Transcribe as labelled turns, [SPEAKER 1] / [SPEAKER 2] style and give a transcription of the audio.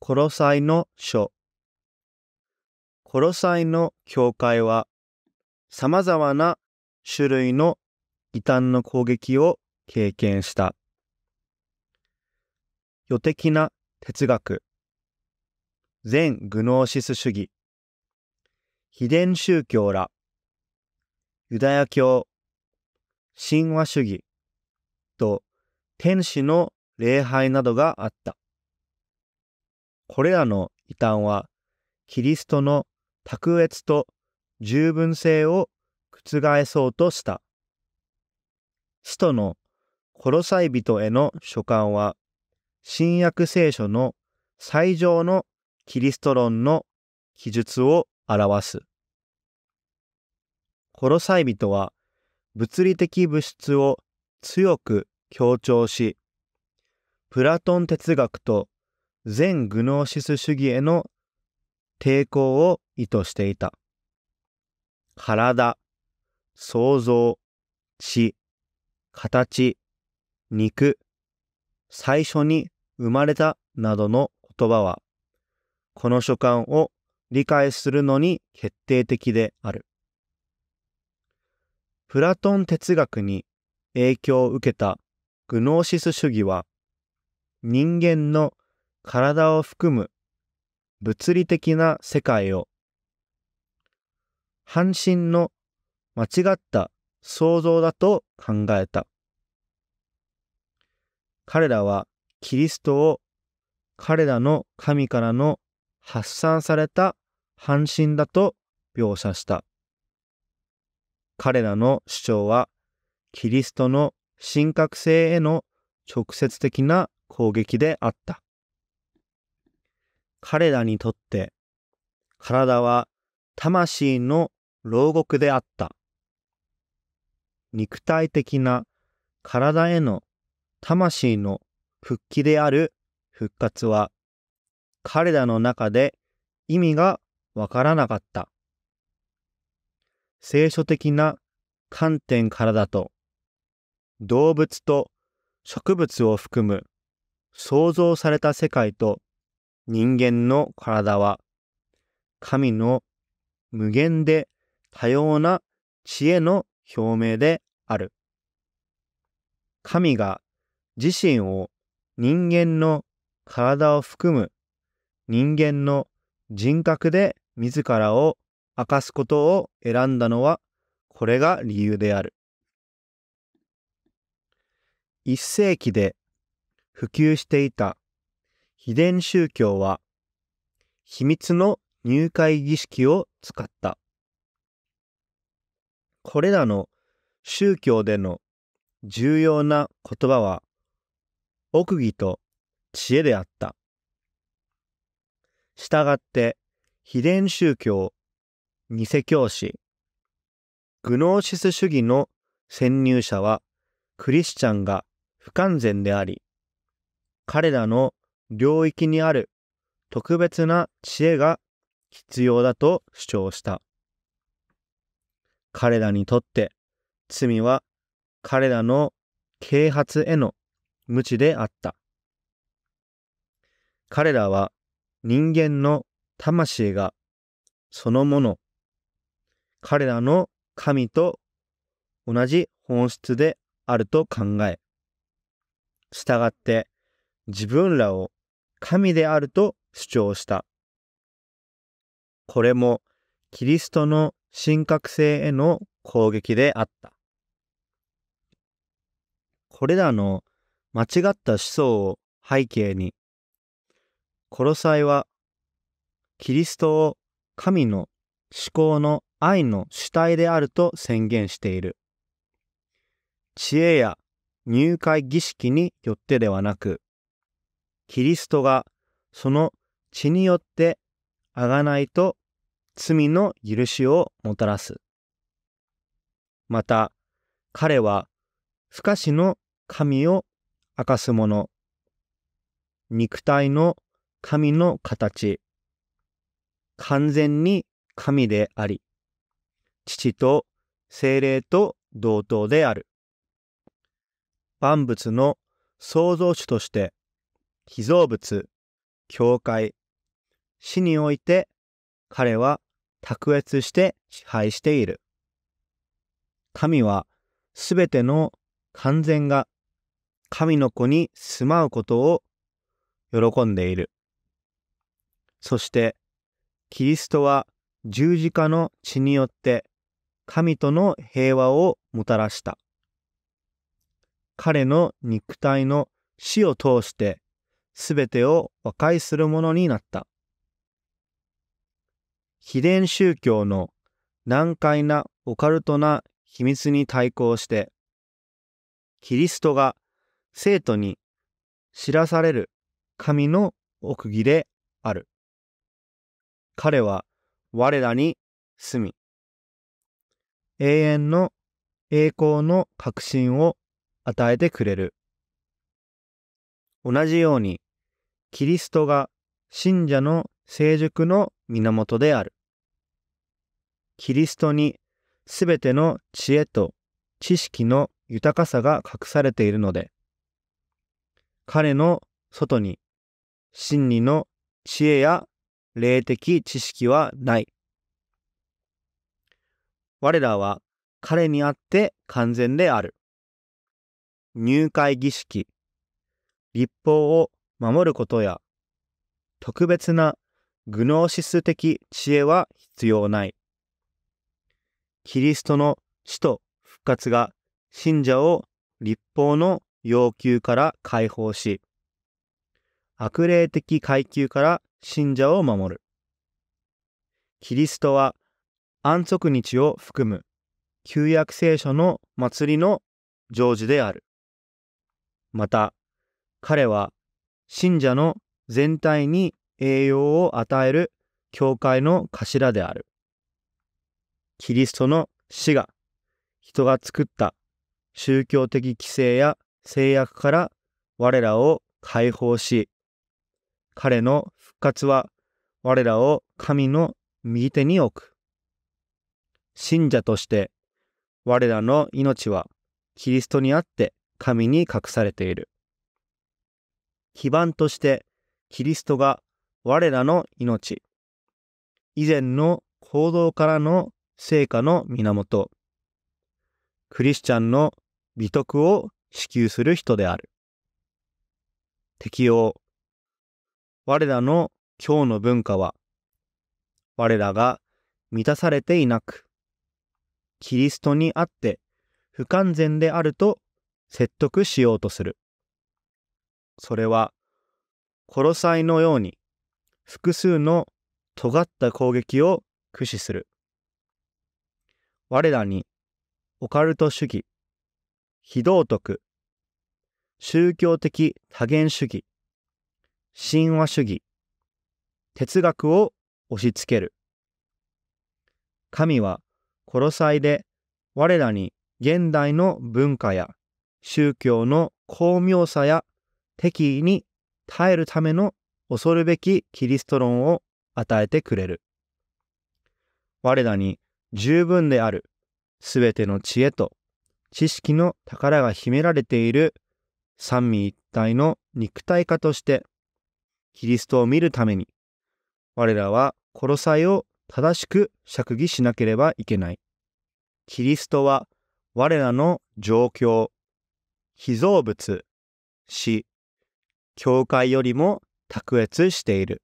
[SPEAKER 1] コロサイの書コロサイの教会はさまざまな種類の異端の攻撃を経験した予的な哲学全グノーシス主義秘伝宗教らユダヤ教神話主義と天使の礼拝などがあったこれらの異端は、キリストの卓越と十分性を覆そうとした。使徒の殺さえ人への書簡は、新約聖書の最上のキリスト論の記述を表す。殺さえ人は、物理的物質を強く強調し、プラトン哲学と全グノーシス主義への抵抗を意図していた。体、想像、血、形、肉、最初に生まれたなどの言葉は、この書簡を理解するのに決定的である。プラトン哲学に影響を受けたグノーシス主義は、人間の体を含む物理的な世界を半身の間違った想像だと考えた彼らはキリストを彼らの神からの発散された半身だと描写した彼らの主張はキリストの神格性への直接的な攻撃であった彼らにとって体は魂の牢獄であった肉体的な体への魂の復帰である復活は彼らの中で意味がわからなかった聖書的な観点からだと動物と植物を含む創造された世界と人間の体は神の無限で多様な知恵の表明である。神が自身を人間の体を含む人間の人格で自らを明かすことを選んだのはこれが理由である。一世紀で普及していた遺伝宗教は秘密の入会儀式を使った。これらの宗教での重要な言葉は奥義と知恵であった。したがって秘伝宗教、偽教師、グノーシス主義の潜入者はクリスチャンが不完全であり、彼らの領域にある特別な知恵が必要だと主張した。彼らにとって罪は彼らの啓発への無知であった。彼らは人間の魂がそのもの、彼らの神と同じ本質であると考え、従って自分らを神であると主張した。これもキリストの神格性への攻撃であった。これらの間違った思想を背景に、コロサイはキリストを神の思考の愛の主体であると宣言している。知恵や入会儀式によってではなく、キリストがその血によって贖いと罪の許しをもたらす。また、彼は不可視の神を明かす者、肉体の神の形、完全に神であり、父と精霊と同等である。万物の創造主として、被造物、教会、死において彼は卓越して支配している。神はすべての完全が神の子に住まうことを喜んでいる。そしてキリストは十字架の血によって神との平和をもたらした。彼の肉体の死を通してすべてを和解するものになった。秘伝宗教の難解なオカルトな秘密に対抗して、キリストが生徒に知らされる神の奥義である。彼は我らに住み、永遠の栄光の確信を与えてくれる。同じように、キリストが信者の成熟の源である。キリストにすべての知恵と知識の豊かさが隠されているので、彼の外に真理の知恵や霊的知識はない。我らは彼にあって完全である。入会儀式、立法を守ることや特別なグノーシス的知恵は必要ない。キリストの死と復活が信者を立法の要求から解放し、悪霊的階級から信者を守る。キリストは安息日を含む旧約聖書の祭りの成就である。また、彼は信者の全体に栄養を与える教会の頭である。キリストの死が人が作った宗教的規制や制約から我らを解放し、彼の復活は我らを神の右手に置く。信者として我らの命はキリストにあって神に隠されている。基盤としてキリストが我らの命以前の行動からの成果の源クリスチャンの美徳を支給する人である適用我らの今日の文化は我らが満たされていなくキリストにあって不完全であると説得しようとするそれは殺さいのように複数の尖った攻撃を駆使する我らにオカルト主義非道徳宗教的多元主義神話主義哲学を押し付ける神は殺さいで我らに現代の文化や宗教の巧妙さや敵意に耐えるための恐るべきキリスト論を与えてくれる。我らに十分であるすべての知恵と知識の宝が秘められている三位一体の肉体化としてキリストを見るために我らは殺されを正しく釈義しなければいけない。キリストは我らの状況、被造物、死、教会よりも卓越している。